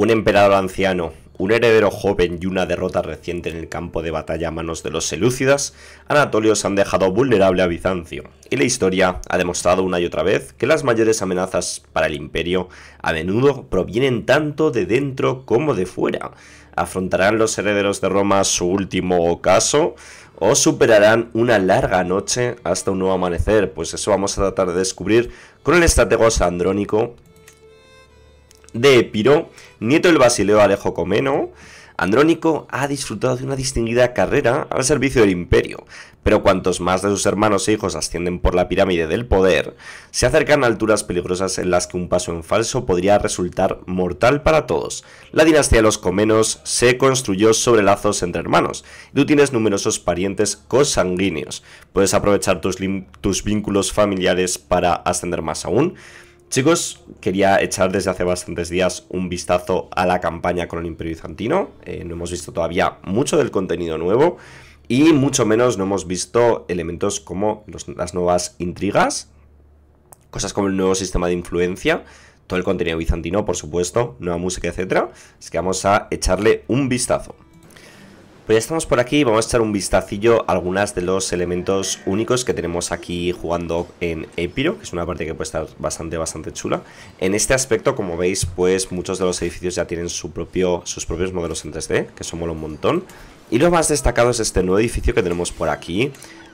Un emperador anciano, un heredero joven y una derrota reciente en el campo de batalla a manos de los selúcidas, Anatolios han dejado vulnerable a Bizancio, y la historia ha demostrado una y otra vez que las mayores amenazas para el imperio a menudo provienen tanto de dentro como de fuera. ¿Afrontarán los herederos de Roma su último ocaso? ¿O superarán una larga noche hasta un nuevo amanecer? Pues eso vamos a tratar de descubrir con el estratego andrónico de Epiro, nieto del basileo Alejo Comeno, Andrónico ha disfrutado de una distinguida carrera al servicio del imperio, pero cuantos más de sus hermanos e hijos ascienden por la pirámide del poder, se acercan a alturas peligrosas en las que un paso en falso podría resultar mortal para todos. La dinastía de los Comenos se construyó sobre lazos entre hermanos, y tú tienes numerosos parientes consanguíneos. Puedes aprovechar tus, tus vínculos familiares para ascender más aún. Chicos, quería echar desde hace bastantes días un vistazo a la campaña con el Imperio Bizantino. Eh, no hemos visto todavía mucho del contenido nuevo y mucho menos no hemos visto elementos como las nuevas intrigas, cosas como el nuevo sistema de influencia, todo el contenido bizantino, por supuesto, nueva música, etc. Así que vamos a echarle un vistazo. Pero pues ya estamos por aquí, y vamos a echar un vistacillo a algunos de los elementos únicos que tenemos aquí jugando en Epiro, que es una parte que puede estar bastante, bastante chula. En este aspecto, como veis, pues muchos de los edificios ya tienen su propio, sus propios modelos en 3D, que son mola un montón. Y lo más destacado es este nuevo edificio que tenemos por aquí,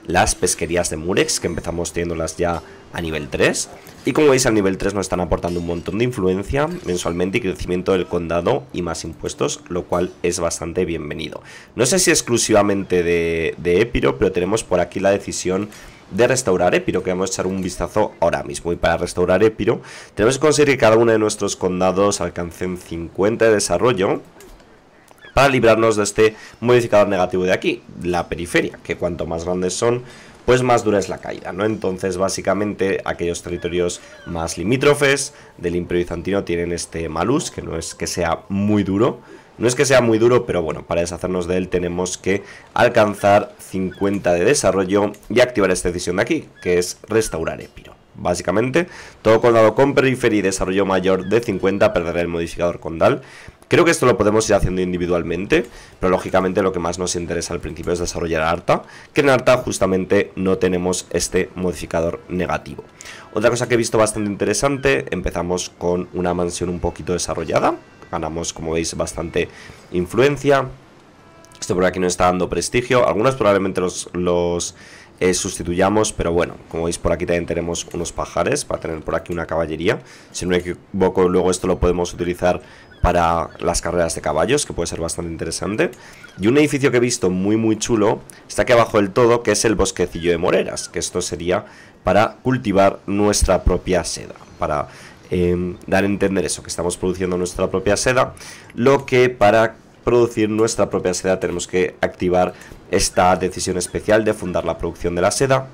las pesquerías de Murex, que empezamos teniéndolas ya a nivel 3. Y como veis, al nivel 3 nos están aportando un montón de influencia mensualmente y crecimiento del condado y más impuestos, lo cual es bastante bienvenido. No sé si exclusivamente de, Epiro, pero tenemos por aquí la decisión de restaurar Epiro, que vamos a echar un vistazo ahora mismo. Y para restaurar Epiro, tenemos que conseguir que cada uno de nuestros condados alcancen 50 de desarrollo para librarnos de este modificador negativo de aquí, la periferia, que cuanto más grandes son, pues más dura es la caída, ¿no? Entonces, básicamente, aquellos territorios más limítrofes del Imperio Bizantino tienen este malus, que no es que sea muy duro, no es que sea muy duro, pero bueno, para deshacernos de él tenemos que alcanzar 50 de desarrollo y activar esta decisión de aquí, que es restaurar Epiro. Básicamente, todo condado con periferia y desarrollo mayor de 50 perderá el modificador condal Creo que esto lo podemos ir haciendo individualmente, pero lógicamente lo que más nos interesa al principio es desarrollar Arta, que en Arta justamente no tenemos este modificador negativo. Otra cosa que he visto bastante interesante, empezamos con una mansión un poquito desarrollada, ganamos como veis bastante influencia, esto por aquí no está dando prestigio, algunos probablemente los eh, sustituyamos, pero bueno, como veis por aquí también tenemos unos pajares para tener por aquí una caballería. Si no me equivoco, luego esto lo podemos utilizar para las carreras de caballos, que puede ser bastante interesante. Y un edificio que he visto muy muy chulo, está aquí abajo del todo, que es el bosquecillo de moreras, que esto sería para cultivar nuestra propia seda, para eh, dar a entender eso, que estamos produciendo nuestra propia seda, lo que para producir nuestra propia seda tenemos que activar esta decisión especial de fundar la producción de la seda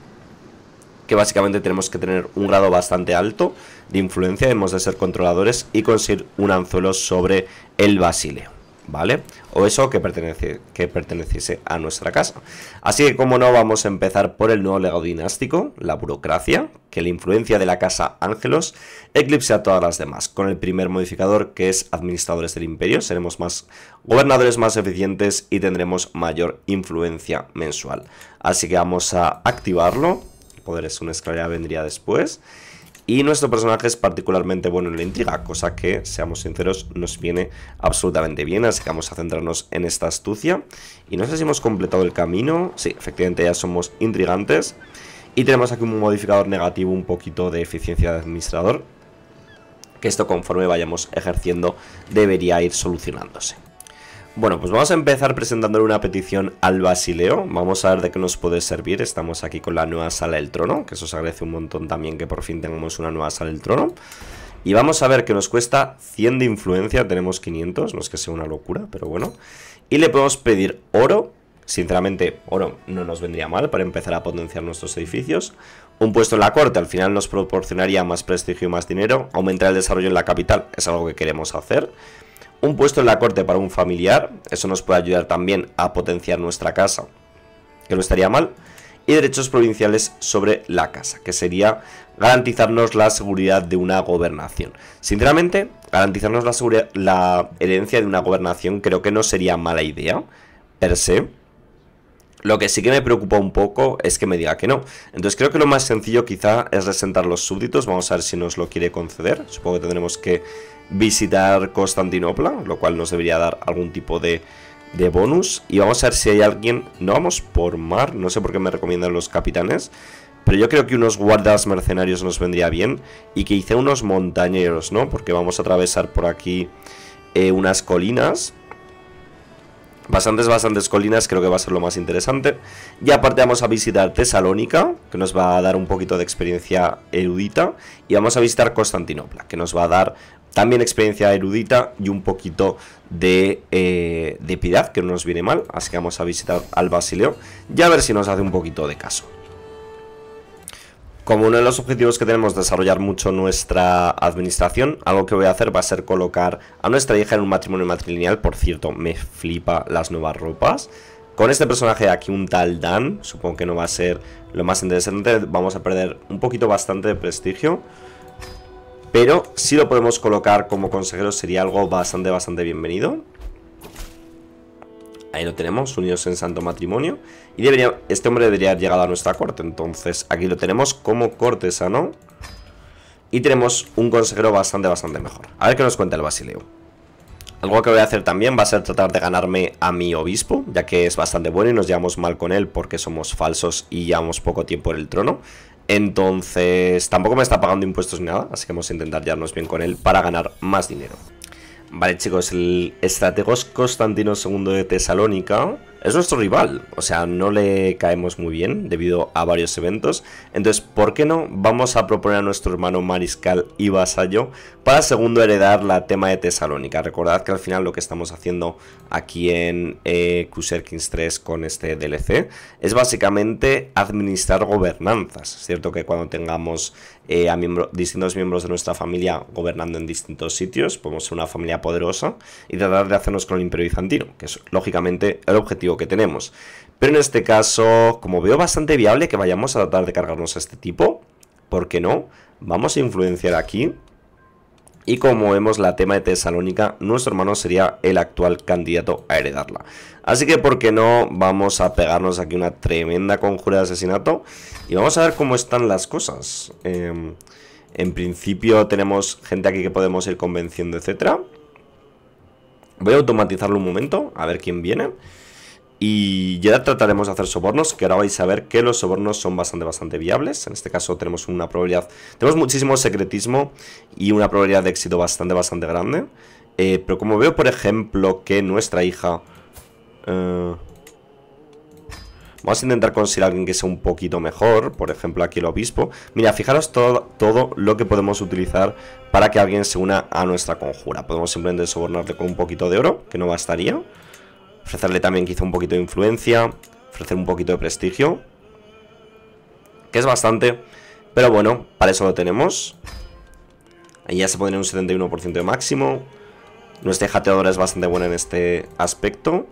que básicamente tenemos que tener un grado bastante alto de influencia, hemos de ser controladores y conseguir un anzuelo sobre el basileo, ¿vale? o eso que, pertenece, que perteneciese a nuestra casa. Así que, como no, vamos a empezar por el nuevo legado dinástico, la burocracia, que la influencia de la casa Ángelos eclipse a todas las demás, con el primer modificador que es administradores del imperio, seremos más gobernadores más eficientes y tendremos mayor influencia mensual. Así que vamos a activarlo, el poder es una escalera vendría después. Y nuestro personaje es particularmente bueno en la intriga, cosa que, seamos sinceros, nos viene absolutamente bien. Así que vamos a centrarnos en esta astucia. Y no sé si hemos completado el camino. Sí, efectivamente ya somos intrigantes. Y tenemos aquí un modificador negativo, un poquito de eficiencia de administrador. Que esto conforme vayamos ejerciendo debería ir solucionándose. Bueno, pues vamos a empezar presentándole una petición al Basileo. Vamos a ver de qué nos puede servir. Estamos aquí con la nueva sala del trono, que eso os agradece un montón también que por fin tengamos una nueva sala del trono. Y vamos a ver que nos cuesta 100 de influencia, tenemos 500, no es que sea una locura, pero bueno. Y le podemos pedir oro, sinceramente oro no nos vendría mal para empezar a potenciar nuestros edificios. Un puesto en la corte al final nos proporcionaría más prestigio y más dinero. Aumentar el desarrollo en la capital es algo que queremos hacer. Un puesto en la corte para un familiar, eso nos puede ayudar también a potenciar nuestra casa, que no estaría mal. Y derechos provinciales sobre la casa, que sería garantizarnos la seguridad de una gobernación. Sinceramente, garantizarnos la, herencia de una gobernación creo que no sería mala idea, per se. Lo que sí que me preocupa un poco es que me diga que no. Entonces creo que lo más sencillo quizá es resentar los súbditos. Vamos a ver si nos lo quiere conceder. Supongo que tendremos que visitar Constantinopla, lo cual nos debería dar algún tipo de, bonus. Y vamos a ver si hay alguien. No vamos por mar, no sé por qué me recomiendan los capitanes. Pero yo creo que unos guardas mercenarios nos vendría bien. Y que hice unos montañeros, ¿no? Porque vamos a atravesar por aquí eh, unas colinas. Bastantes, bastantes colinas, creo que va a ser lo más interesante. Y aparte vamos a visitar Tesalónica, que nos va a dar un poquito de experiencia erudita. Y vamos a visitar Constantinopla, que nos va a dar también experiencia erudita y un poquito eh, de, piedad, que no nos viene mal. Así que vamos a visitar al Basileo y a ver si nos hace un poquito de caso. Como uno de los objetivos que tenemos desarrollar mucho nuestra administración, algo que voy a hacer va a ser colocar a nuestra hija en un matrimonio matrilineal. Por cierto, me flipa las nuevas ropas. Con este personaje aquí, un tal Dan, supongo que no va a ser lo más interesante. Vamos a perder un poquito bastante de prestigio. Pero si lo podemos colocar como consejero sería algo bastante, bastante bienvenido. Ahí lo tenemos, unidos en santo matrimonio. Y debería, este hombre debería haber llegado a nuestra corte. Entonces aquí lo tenemos como cortesano. Y tenemos un consejero bastante, bastante mejor. A ver qué nos cuenta el Basileo. Algo que voy a hacer también va a ser tratar de ganarme a mi obispo, ya que es bastante bueno y nos llevamos mal con él porque somos falsos y llevamos poco tiempo en el trono. Entonces, tampoco me está pagando impuestos ni nada, así que vamos a intentar llevarnos bien con él para ganar más dinero. Vale, chicos, el estrategos Constantino II de Tesalónica es nuestro rival, o sea, no le caemos muy bien debido a varios eventos. Entonces, ¿por qué no? Vamos a proponer a nuestro hermano mariscal y vasallo para segundo heredar la tema de Tesalónica. Recordad que al final lo que estamos haciendo aquí en eh, Kings 3 con este DLC es básicamente administrar gobernanzas. Es cierto que cuando tengamos eh, a distintos miembros de nuestra familia gobernando en distintos sitios, podemos ser una familia poderosa y tratar de hacernos con el Imperio Bizantino, que es lógicamente el objetivo que tenemos. Pero en este caso, como veo bastante viable que vayamos a tratar de cargarnos a este tipo, porque no? Vamos a influenciar aquí. Y como vemos la tema de Tesalónica, nuestro hermano sería el actual candidato a heredarla. Así que, ¿por qué no? Vamos a pegarnos aquí una tremenda conjura de asesinato. Y vamos a ver cómo están las cosas. Em, en principio tenemos gente aquí que podemos ir convenciendo, etcétera. Voy a automatizarlo un momento, a ver quién viene. Y ya trataremos de hacer sobornos, que ahora vais a ver que los sobornos son bastante, bastante viables. En este caso tenemos una probabilidad, tenemos muchísimo secretismo y una probabilidad de éxito bastante, bastante grande. Eh, pero como veo, por ejemplo, que nuestra hija... Eh, vamos a intentar conseguir a alguien que sea un poquito mejor, por ejemplo aquí el obispo. Mira, fijaros todo, todo lo que podemos utilizar para que alguien se una a nuestra conjura. Podemos simplemente sobornarle con un poquito de oro, que no bastaría ofrecerle también quizá un poquito de influencia, ofrecer un poquito de prestigio, que es bastante, pero bueno, para eso lo tenemos. Ahí ya se pone un 71% de máximo. Nuestra jateadora es bastante buena en este aspecto.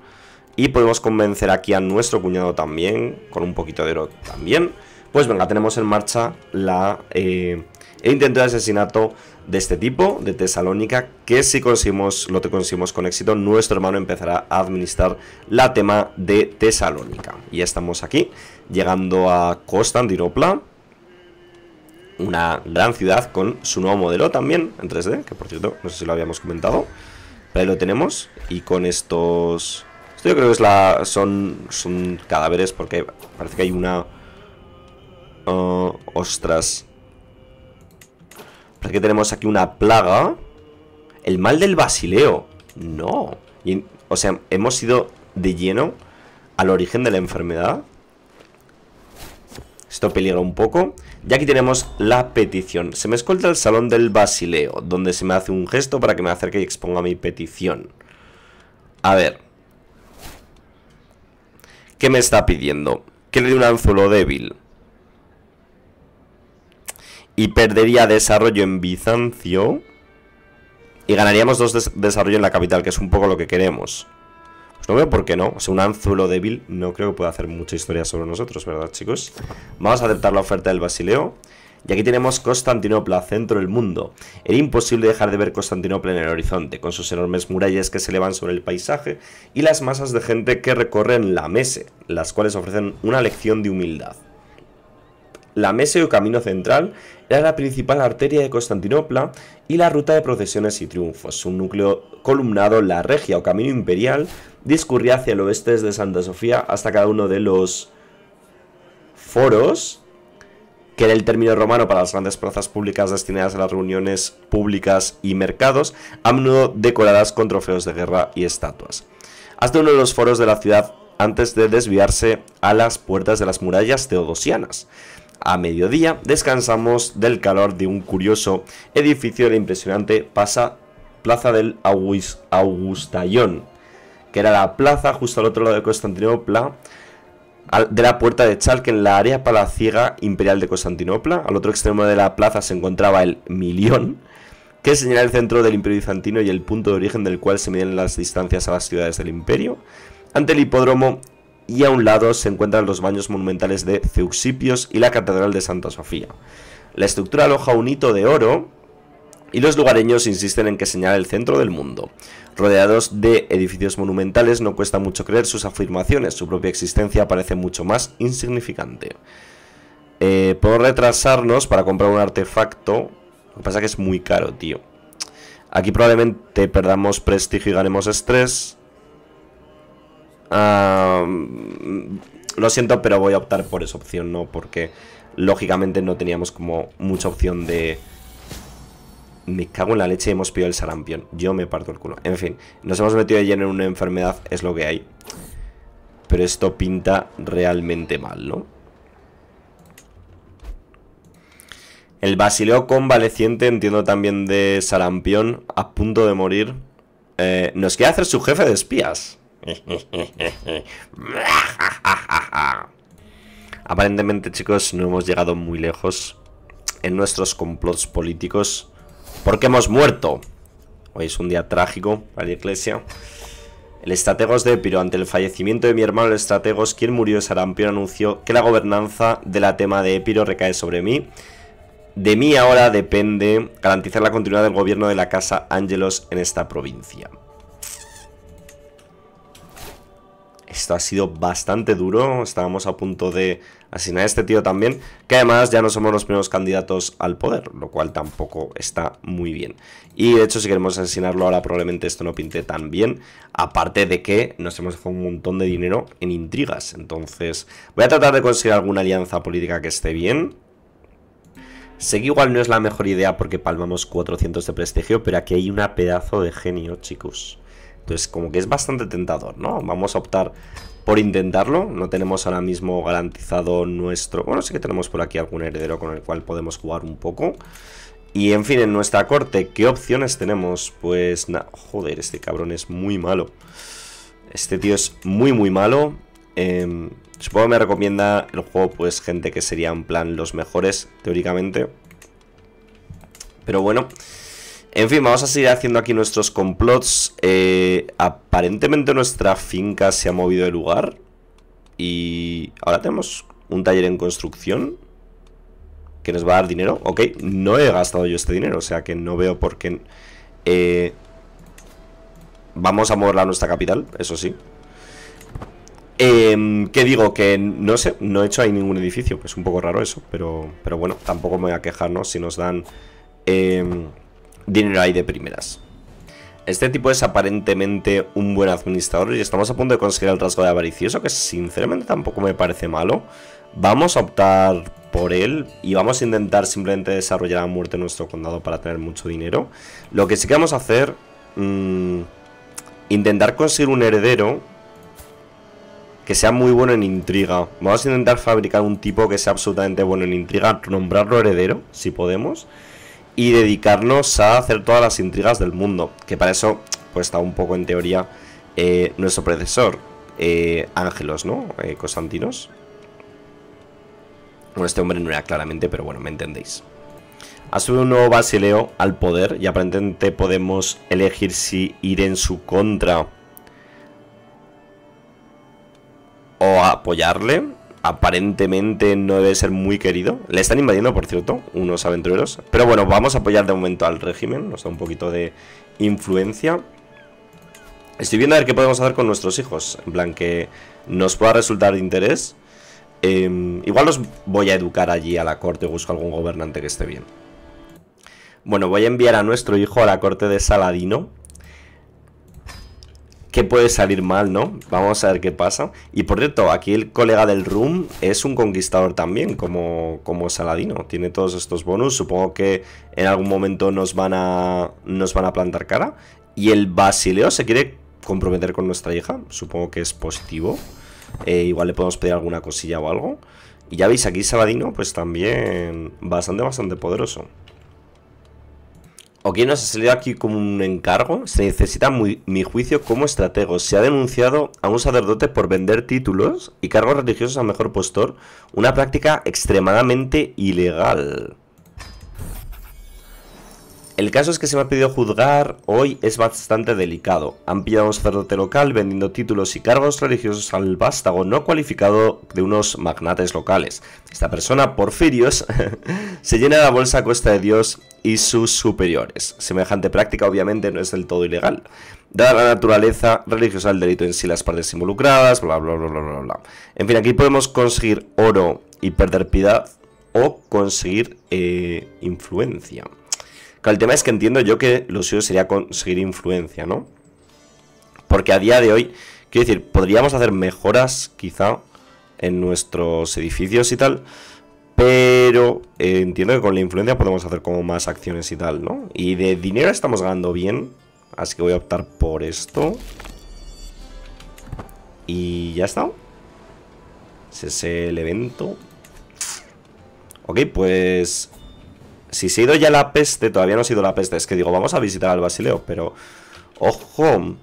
Y podemos convencer aquí a nuestro cuñado también, con un poquito de oro también. Pues venga, tenemos en marcha la, eh, el intento de asesinato de este tipo, de Tesalónica, que si conseguimos, lo conseguimos con éxito, nuestro hermano empezará a administrar la tema de Tesalónica. Y ya estamos aquí, llegando a Constantinopla, una gran ciudad con su nuevo modelo también en 3D, que por cierto, no sé si lo habíamos comentado, pero ahí lo tenemos, y con estos... Esto yo creo que son, son cadáveres porque parece que hay una... Uh, ostras, Parece pues tenemos aquí una plaga. El mal del basileo. No. o sea, hemos ido de lleno al origen de la enfermedad. Esto peligra un poco. Y aquí tenemos la petición. Se me escolta el salón del basileo, donde se me hace un gesto para que me acerque y exponga mi petición. A ver. ¿Qué me está pidiendo? Que le dé un anzuelo débil y perdería desarrollo en Bizancio y ganaríamos dos desarrollo en la capital, que es un poco lo que queremos. Pues no veo por qué no. O sea, un anzuelo débil no creo que pueda hacer mucha historia sobre nosotros, ¿verdad, chicos? Vamos a aceptar la oferta del Basileo. Y aquí tenemos Constantinopla, centro del mundo. Era imposible dejar de ver Constantinopla en el horizonte, con sus enormes murallas que se elevan sobre el paisaje y las masas de gente que recorren la mese, las cuales ofrecen una lección de humildad. La mesa o Camino Central era la principal arteria de Constantinopla y la ruta de procesiones y triunfos. Un núcleo columnado, la Regia o Camino Imperial, discurría hacia el oeste desde Santa Sofía hasta cada uno de los foros, que era el término romano para las grandes plazas públicas destinadas a las reuniones públicas y mercados, a menudo decoradas con trofeos de guerra y estatuas. Hasta uno de los foros de la ciudad antes de desviarse a las puertas de las murallas teodosianas a mediodía descansamos del calor de un curioso edificio de impresionante pasa, plaza del August, que era la plaza justo al otro lado de Constantinopla, de la puerta de Chalk en la área palaciega imperial de Constantinopla. Al otro extremo de la plaza se encontraba el Milión, que señala el centro del imperio bizantino y el punto de origen del cual se miden las distancias a las ciudades del imperio. Ante el hipódromo y a un lado se encuentran los baños monumentales de Zeuxipios y la Catedral de Santa Sofía. La estructura aloja un hito de oro y los lugareños insisten en que señala el centro del mundo. Rodeados de edificios monumentales no cuesta mucho creer sus afirmaciones, su propia existencia parece mucho más insignificante. Eh, puedo retrasarnos para comprar un artefacto, lo que pasa que es muy caro, tío. Aquí probablemente perdamos prestigio y ganemos estrés. Ah, lo siento, pero voy a optar por esa opción, no, porque lógicamente no teníamos como mucha opción de. Me cago en la leche y hemos pillado el sarampión. Yo me parto el culo. En fin, nos hemos metido de lleno en una enfermedad, es lo que hay. Pero esto pinta realmente mal, ¿no? El basileo convaleciente, entiendo también de sarampión, a punto de morir. Eh, nos quiere hacer su jefe de espías. Aparentemente, chicos, no hemos llegado muy lejos en nuestros complots políticos porque hemos muerto. Hoy es un día trágico para la iglesia. El estrategos de Epiro, ante el fallecimiento de mi hermano el estrategos, quien murió Sarampión, anunció que la gobernanza de la tema de Epiro recae sobre mí. De mí ahora depende garantizar la continuidad del gobierno de la Casa Ángelos en esta provincia. esto ha sido bastante duro. Estábamos a punto de asignar a este tío también. Que además ya no somos los primeros candidatos al poder, lo cual tampoco está muy bien. Y de hecho, si queremos asesinarlo ahora, probablemente esto no pinte tan bien. Aparte de que nos hemos dejado un montón de dinero en intrigas. Entonces, voy a tratar de conseguir alguna alianza política que esté bien. Sé que igual no es la mejor idea porque palmamos 400 de prestigio, pero aquí hay una pedazo de genio, chicos. Entonces, como que es bastante tentador, ¿no? Vamos a optar por intentarlo. No tenemos ahora mismo garantizado nuestro... Bueno, sí que tenemos por aquí algún heredero con el cual podemos jugar un poco. Y en fin, en nuestra corte, ¿qué opciones tenemos? Pues nada, joder, este cabrón es muy malo. Este tío es muy, muy malo. Em, supongo que me recomienda el juego, pues, gente que sería en plan los mejores, teóricamente. Pero bueno, en fin, vamos a seguir haciendo aquí nuestros complots. Eh, aparentemente nuestra finca se ha movido de lugar. Y ahora tenemos un taller en construcción. Que nos va a dar dinero. Ok, no he gastado yo este dinero. O sea que no veo por qué... Eh, vamos a moverla a nuestra capital, eso sí. Em, ¿Qué digo? Que no sé, no he hecho ahí ningún edificio. Es un poco raro eso, pero, pero bueno, tampoco me voy a quejar, ¿no? si nos dan... Em, dinero hay de primeras. Este tipo es aparentemente un buen administrador y estamos a punto de conseguir el rasgo de avaricioso, que sinceramente tampoco me parece malo. Vamos a optar por él y vamos a intentar simplemente desarrollar a muerte nuestro condado para tener mucho dinero. Lo que sí que vamos a hacer... Mm, intentar conseguir un heredero que sea muy bueno en intriga. Vamos a intentar fabricar un tipo que sea absolutamente bueno en intriga, nombrarlo heredero, si podemos y dedicarnos a hacer todas las intrigas del mundo, que para eso pues está un poco en teoría eh, nuestro predecesor, eh, Ángelos, ¿no? Eh, Constantinos. Bueno, este hombre no era claramente, pero bueno, me entendéis. ha subido un nuevo Basileo al poder y aparentemente podemos elegir si ir en su contra o apoyarle aparentemente no debe ser muy querido. Le están invadiendo, por cierto, unos aventureros. Pero bueno, vamos a apoyar de momento al régimen. Nos da un poquito de influencia. Estoy viendo a ver qué podemos hacer con nuestros hijos. En plan, que nos pueda resultar de interés. Em, igual los voy a educar allí a la corte. Busco algún gobernante que esté bien. Bueno, voy a enviar a nuestro hijo a la corte de Saladino. Que puede salir mal, ¿no? Vamos a ver qué pasa. Y por cierto, aquí el colega del Room es un conquistador también, como, como Saladino. Tiene todos estos bonus. Supongo que en algún momento nos van a, nos van a plantar cara. Y el Basileo se quiere comprometer con nuestra hija. Supongo que es positivo. Eh, igual le podemos pedir alguna cosilla o algo. Y ya veis, aquí Saladino, pues también bastante, bastante poderoso. O quién nos ha salido aquí como un encargo. Se necesita mi juicio como estratego. Se ha denunciado a un sacerdote por vender títulos y cargos religiosos al mejor postor. Una práctica extremadamente ilegal. El caso es que se me ha pedido juzgar hoy es bastante delicado. Han pillado a un sacerdote local vendiendo títulos y cargos religiosos al vástago no cualificado de unos magnates locales. Esta persona, Porfirios, se llena la bolsa a costa de Dios y sus superiores. Semejante práctica obviamente no es del todo ilegal, dada la naturaleza religiosa del delito en sí, las partes involucradas, bla, bla, bla, bla, bla, bla. En fin, aquí podemos conseguir oro y perder piedad o conseguir eh, influencia el tema es que entiendo yo que lo suyo sería conseguir influencia, ¿no? Porque a día de hoy, quiero decir, podríamos hacer mejoras quizá en nuestros edificios y tal, pero eh, entiendo que con la influencia podemos hacer como más acciones y tal, ¿no? Y de dinero estamos ganando bien, así que voy a optar por esto. Y ya está. Ese es el evento. Ok, pues si se ha ido ya la peste, todavía no ha sido la peste. Es que digo, vamos a visitar al Basileo, pero... ¡Ojo!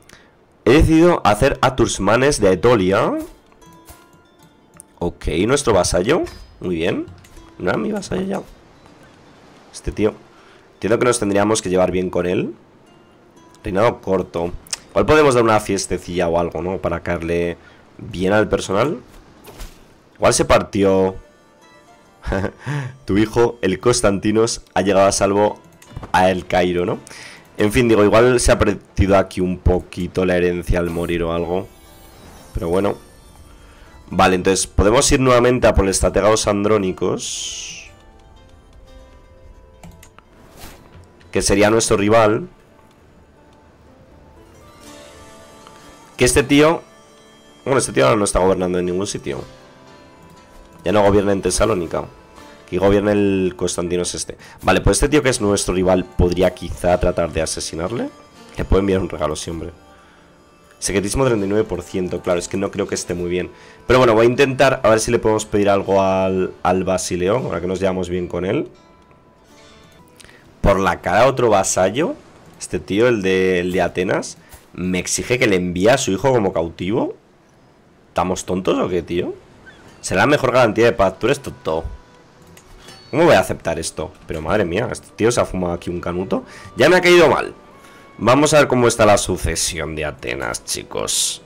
He decidido hacer a Atursmanes de Etolia. Ok, nuestro vasallo. Muy bien. No mi vasallo ya. Este tío. Entiendo que nos tendríamos que llevar bien con él. Reinado corto. ¿Cuál podemos dar una fiestecilla o algo, ¿no? Para caerle bien al personal. Igual se partió tu hijo, el Constantinos, ha llegado a salvo a El Cairo, ¿no? En fin, digo, igual se ha perdido aquí un poquito la herencia al morir o algo. Pero bueno. Vale, entonces podemos ir nuevamente a por el estratega andrónicos. Que sería nuestro rival. Que este tío... Bueno, este tío no está gobernando en ningún sitio. Ya no gobierna en Tesalónica. Que gobierna el Constantino este. Vale, pues este tío que es nuestro rival podría quizá tratar de asesinarle. Le puedo enviar un regalo, siempre. Secretismo 39%, claro, es que no creo que esté muy bien. Pero bueno, voy a intentar a ver si le podemos pedir algo al, al Basileón, ahora que nos llevamos bien con él. Por la cara otro vasallo, este tío, el de, el de Atenas, me exige que le envíe a su hijo como cautivo. ¿Estamos tontos o qué, tío? Será la mejor garantía de paz. Tú eres ¿Cómo voy a aceptar esto? Pero madre mía, este tío se ha fumado aquí un canuto. Ya me ha caído mal. Vamos a ver cómo está la sucesión de Atenas, chicos.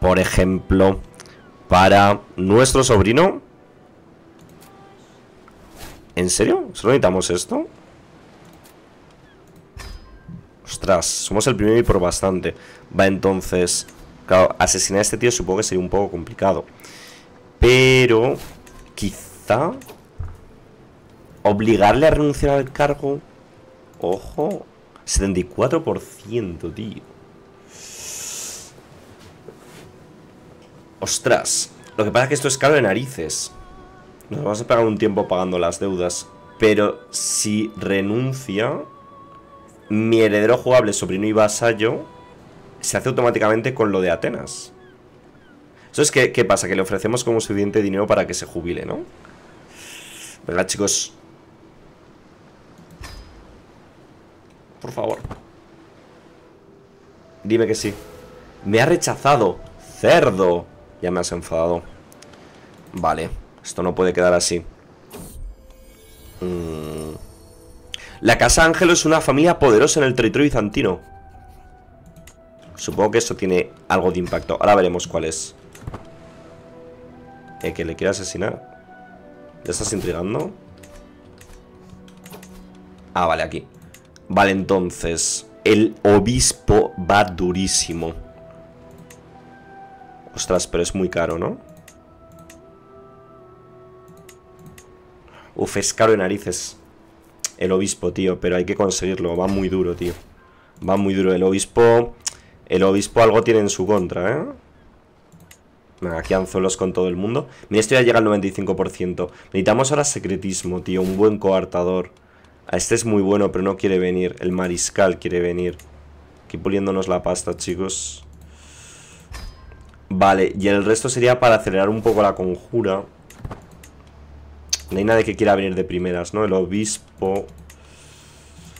Por ejemplo, para nuestro sobrino. ¿En serio? ¿Solo necesitamos esto? Ostras, somos el primero y por bastante. Va, entonces... Claro, asesinar a este tío supongo que sería un poco complicado. Pero quizá obligarle a renunciar al cargo. Ojo, 74%, tío. Ostras, lo que pasa es que esto es caro de narices. Nos vamos a pagar un tiempo pagando las deudas. Pero si renuncia, mi heredero jugable, sobrino y vasallo, se hace automáticamente con lo de Atenas. Entonces, ¿qué, qué pasa? Que le ofrecemos como suficiente dinero para que se jubile, ¿no? ¿Verdad, chicos? Por favor. Dime que sí. Me ha rechazado. Cerdo. Ya me has enfadado. Vale. Esto no puede quedar así. Mm. La Casa Ángelo es una familia poderosa en el territorio bizantino. Supongo que eso tiene algo de impacto. Ahora veremos cuál es que le quiera asesinar. ¿Ya estás intrigando? Ah, vale, aquí. Vale, entonces. El obispo va durísimo. Ostras, pero es muy caro, ¿no? Uf, es caro de narices. El obispo, tío, pero hay que conseguirlo. Va muy duro, tío. Va muy duro. El obispo... El obispo algo tiene en su contra, ¿eh? Aquí anzuelos con todo el mundo. Mira, esto ya llega al 95%. Necesitamos ahora secretismo, tío. Un buen coartador. Ah, este es muy bueno, pero no quiere venir. El mariscal quiere venir. Aquí puliéndonos la pasta, chicos. Vale, y el resto sería para acelerar un poco la conjura. No hay nadie que quiera venir de primeras, ¿no? El obispo...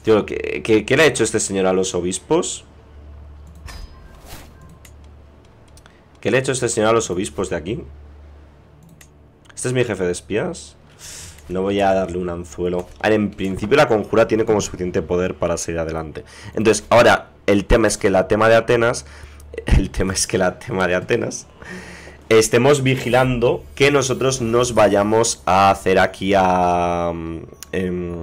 Tío, ¿qué, qué, qué le ha hecho este señor a los obispos? ¿Qué le he hecho este señor a los obispos de aquí? Este es mi jefe de espías. No voy a darle un anzuelo. En principio la conjura tiene como suficiente poder para seguir adelante. Entonces, ahora, el tema es que la tema de Atenas... El tema es que la tema de Atenas... Estemos vigilando que nosotros nos vayamos a hacer aquí a... Mm, em,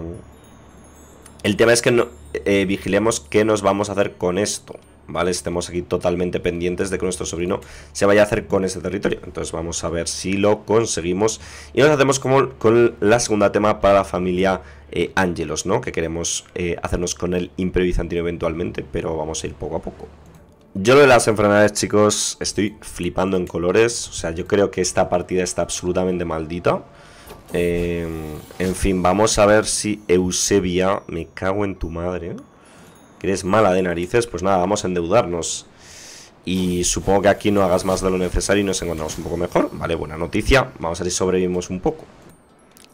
el tema es que no, eh, vigilemos qué nos vamos a hacer con esto. ¿vale? Estemos aquí totalmente pendientes de que nuestro sobrino se vaya a hacer con ese territorio. Entonces vamos a ver si lo conseguimos. Y nos hacemos como con la segunda tema para la familia eh, Ángelos, ¿no? Que queremos eh, hacernos con el imprevisantino eventualmente, pero vamos a ir poco a poco. Yo lo de las enfermedades, chicos, estoy flipando en colores. O sea, yo creo que esta partida está absolutamente maldita. Eh, en fin, vamos a ver si Eusebia... Me cago en tu madre, que eres mala de narices, pues nada, vamos a endeudarnos. Y supongo que aquí no hagas más de lo necesario y nos encontramos un poco mejor. Vale, buena noticia. Vamos a ver si sobrevivimos un poco.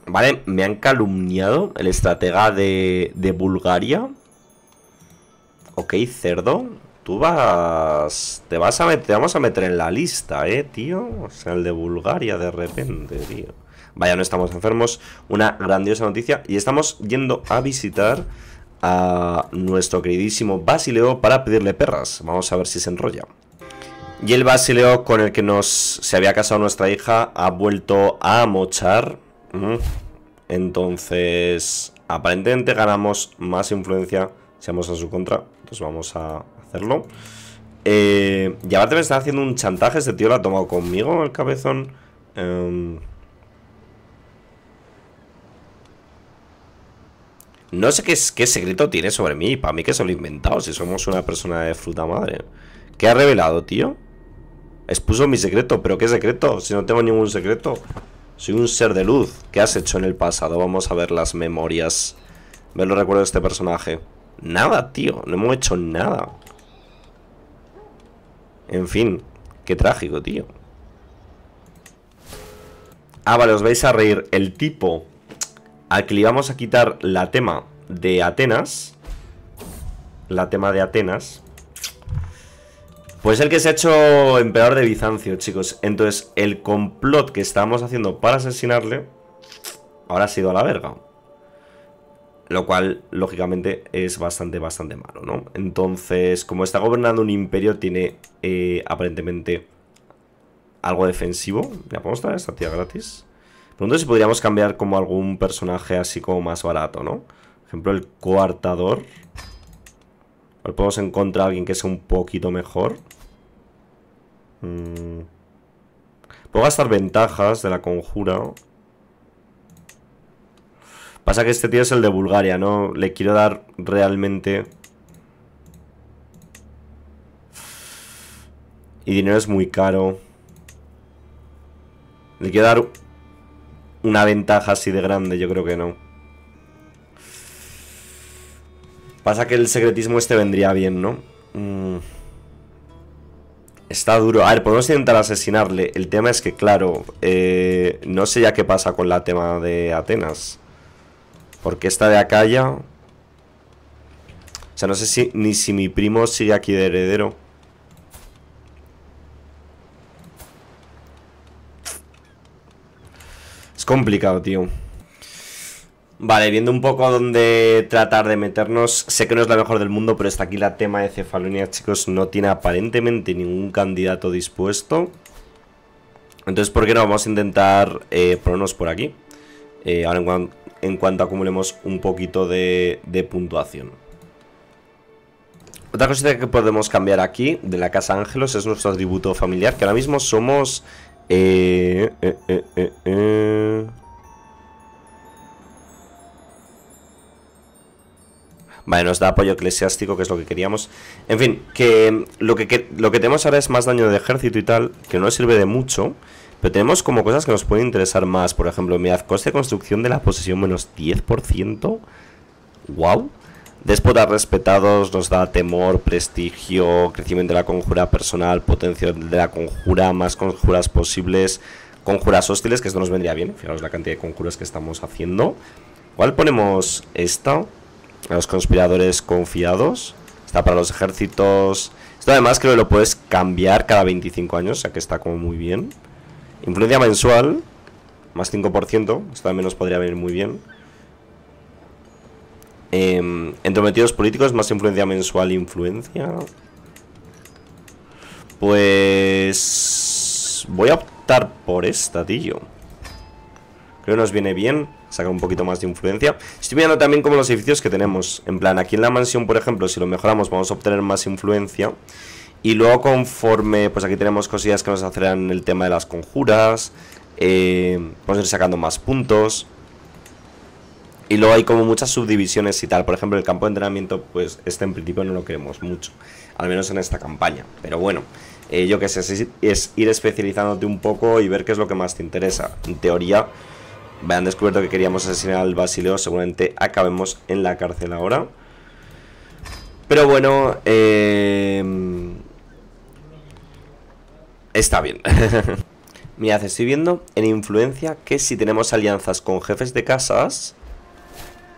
Vale, me han calumniado el estratega de, Bulgaria. Ok, cerdo. Tú vas... Te vas a meter... Te vamos a meter en la lista, eh, tío. O sea, el de Bulgaria de repente, tío. Vaya, no estamos enfermos. Una grandiosa noticia. Y estamos yendo a visitar a nuestro queridísimo Basileo para pedirle perras. Vamos a ver si se enrolla. Y el Basileo con el que nos se había casado nuestra hija ha vuelto a mochar. Mm. Entonces, aparentemente ganamos más influencia si vamos a su contra. Entonces pues vamos a hacerlo. Eh, y aparte me está haciendo un chantaje. Este tío lo ha tomado conmigo, el cabezón. Em, No sé qué, qué secreto tiene sobre mí. Para mí que se lo he inventado. Si somos una persona de fruta madre. ¿Qué ha revelado, tío? Expuso mi secreto. ¿Pero qué secreto? Si no tengo ningún secreto. Soy un ser de luz. ¿Qué has hecho en el pasado? Vamos a ver las memorias. Ver los recuerdos de este personaje. Nada, tío. No hemos hecho nada. En fin. Qué trágico, tío. Ah, vale, os vais a reír. El tipo al que le íbamos a quitar la tema de Atenas, la tema de Atenas, pues el que se ha hecho emperador de Bizancio, chicos. Entonces, el complot que estábamos haciendo para asesinarle, ahora ha sido a la verga. Lo cual, lógicamente, es bastante, bastante malo, ¿no? Entonces, como está gobernando un imperio, tiene eh, aparentemente algo defensivo. ¿La podemos traer esta tía gratis? Pregunto si podríamos cambiar como algún personaje así como más barato, ¿no? Por ejemplo, el coartador. Ahora podemos encontrar a alguien que sea un poquito mejor. Mm. Puedo gastar ventajas de la conjura. Pasa que este tío es el de Bulgaria, ¿no? Le quiero dar realmente... Y dinero es muy caro. Le quiero dar una ventaja así de grande, yo creo que no. Pasa que el secretismo este vendría bien, ¿no? Mm. Está duro. A ver, podemos intentar asesinarle. El tema es que, claro, eh, no sé ya qué pasa con la tema de Atenas. Porque esta de acá ya... O sea, no sé si ni si mi primo sigue aquí de heredero. complicado, tío. Vale, viendo un poco a dónde tratar de meternos. Sé que no es la mejor del mundo, pero está aquí la tema de cefalonia, chicos. No tiene aparentemente ningún candidato dispuesto. Entonces, ¿por qué no? Vamos a intentar eh, ponernos por aquí. Eh, ahora en, cuanto acumulemos un poquito de, de puntuación. Otra cosita que podemos cambiar aquí de la Casa Ángelos es nuestro atributo familiar, que ahora mismo somos eh, eh, eh, eh, Vale, nos da apoyo eclesiástico, que es lo que queríamos. En fin, que lo que, lo que tenemos ahora es más daño de ejército y tal, que no sirve de mucho. Pero tenemos como cosas que nos pueden interesar más. Por ejemplo, mirad, coste de construcción de la posesión menos 10%. ¡Wow! Déspotas respetados nos da temor, prestigio, crecimiento de la conjura personal, potencia de la conjura, más conjuras posibles, conjuras hostiles, que esto nos vendría bien. Fijaros la cantidad de conjuras que estamos haciendo. ¿Cuál ponemos esta? A los conspiradores confiados. Está para los ejércitos. Esto además creo que lo puedes cambiar cada 25 años, o sea que está como muy bien. Influencia mensual, más 5%. Esto también nos podría venir muy bien. Eh, em, entrometidos políticos, más influencia mensual, influencia. Pues... Voy a optar por esta, tío. Creo que nos viene bien sacar un poquito más de influencia. Estoy mirando también como los edificios que tenemos. En plan, aquí en la mansión, por ejemplo, si lo mejoramos vamos a obtener más influencia. Y luego conforme, pues aquí tenemos cosillas que nos aceleran el tema de las conjuras. Eh, vamos a ir sacando más puntos. Y luego hay como muchas subdivisiones y tal. Por ejemplo, el campo de entrenamiento, pues este en principio no lo queremos mucho. Al menos en esta campaña. Pero bueno, eh, yo qué sé, es ir especializándote un poco y ver qué es lo que más te interesa. En teoría, vean han descubierto que queríamos asesinar al Basileo. Seguramente acabemos en la cárcel ahora. Pero bueno, em, está bien. Mirad, estoy viendo en influencia que si tenemos alianzas con jefes de casas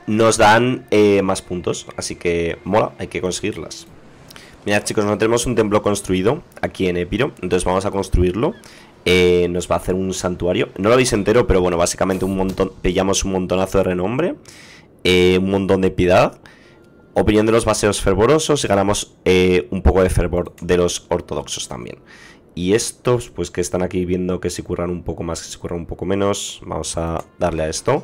nos dan eh, más puntos. Así que mola, hay que conseguirlas. Mirad chicos, no tenemos un templo construido aquí en Epiro, entonces vamos a construirlo. Eh, nos va a hacer un santuario. No lo veis entero, pero bueno, básicamente un montón, pillamos un montonazo de renombre, eh, un montón de piedad, opinión de los baseos fervorosos y ganamos un poco de fervor de los ortodoxos también. Y estos, pues que están aquí viendo que se curran un poco más, que se curran un poco menos, vamos a darle a esto.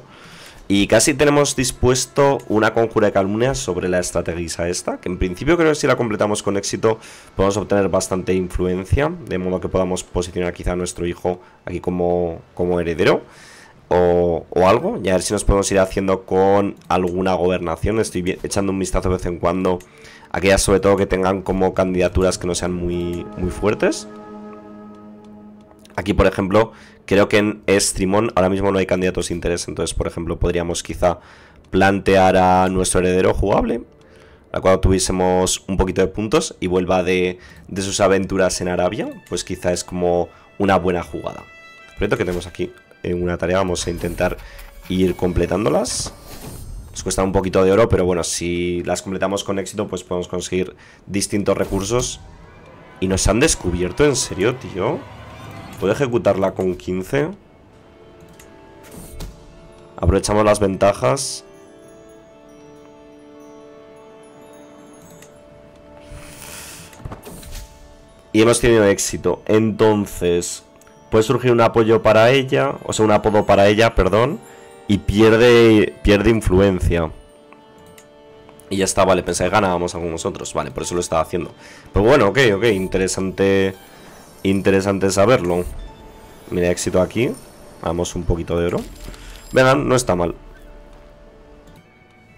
Y casi tenemos dispuesto una conjura de calumnias sobre la estrategisa esta, que en principio creo que si la completamos con éxito podemos obtener bastante influencia, de modo que podamos posicionar quizá a nuestro hijo aquí como, como heredero. O, algo. Y a ver si nos podemos ir haciendo con alguna gobernación. Estoy echando un vistazo de vez en cuando. aquellas sobre todo que tengan como candidaturas que no sean muy, muy fuertes. Aquí, por ejemplo, Creo que en Estrimón ahora mismo no hay candidatos de interés, entonces, por ejemplo, podríamos quizá plantear a nuestro heredero jugable, a cual tuviésemos un poquito de puntos y vuelva de, sus aventuras en Arabia, pues quizá es como una buena jugada. Proyecto que tenemos aquí en eh, una tarea, vamos a intentar ir completándolas. Nos cuesta un poquito de oro, pero bueno, si las completamos con éxito, pues podemos conseguir distintos recursos. Y nos han descubierto, en serio, tío. ¿Puedo ejecutarla con 15? Aprovechamos las ventajas. Y hemos tenido éxito. Entonces, puede surgir un apoyo para ella, o sea, un apodo para ella, perdón, y pierde, pierde influencia. Y ya está, vale, pensé que ganábamos algunos otros, vale, por eso lo estaba haciendo. Pero bueno, ok, ok, interesante Interesante saberlo. Mira, éxito aquí. Vamos, un poquito de oro. verán, no está mal.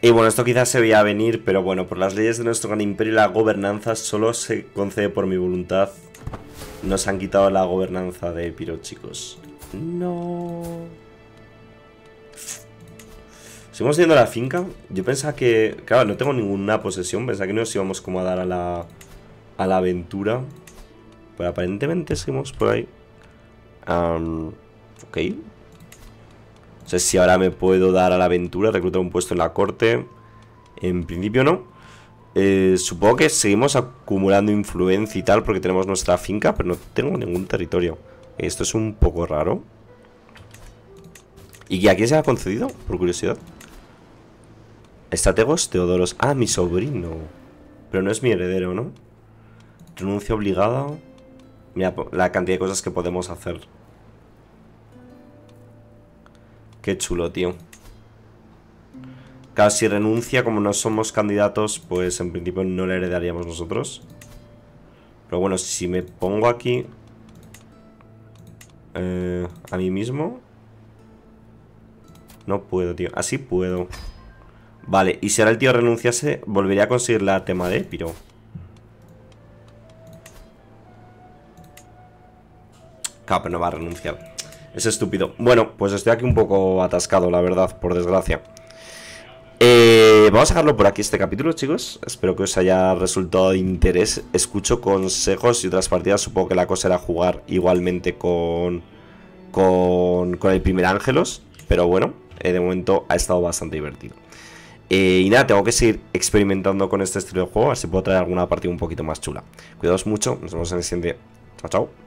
Y bueno, esto quizás se veía venir, pero bueno, por las leyes de nuestro gran imperio la gobernanza solo se concede por mi voluntad. Nos han quitado la gobernanza de Piro, chicos. No. Seguimos yendo a la finca. Yo pensaba que... Claro, no tengo ninguna posesión. Pensaba que nos íbamos como a dar a la... A la aventura. Pero aparentemente seguimos por ahí. ok. No sé si ahora me puedo dar a la aventura, reclutar un puesto en la corte. En principio no. Eh, supongo que seguimos acumulando influencia y tal porque tenemos nuestra finca, pero no tengo ningún territorio. Esto es un poco raro. ¿Y a quién se ha concedido? Por curiosidad. Estrategos Teodoros. Ah, mi sobrino. Pero no es mi heredero, ¿no? Renuncia obligada. Mira la cantidad de cosas que podemos hacer. Qué chulo, tío. Claro, si renuncia, como no somos candidatos, pues en principio no le heredaríamos nosotros. Pero bueno, si me pongo aquí... Eh, a mí mismo... No puedo, tío. Así puedo. Vale, y si ahora el tío renunciase, volvería a conseguir la tema de Piro. Cap no va a renunciar. Es estúpido. Bueno, pues estoy aquí un poco atascado, la verdad, por desgracia. Eh, vamos a dejarlo por aquí este capítulo, chicos. Espero que os haya resultado de interés. Escucho consejos y otras partidas. Supongo que la cosa era jugar igualmente con, con, el primer Ángelos. Pero bueno, eh, de momento ha estado bastante divertido. Eh, y nada, tengo que seguir experimentando con este estilo de juego. A ver si puedo traer alguna partida un poquito más chula. Cuidaos mucho. Nos vemos en el siguiente. Chao, chao.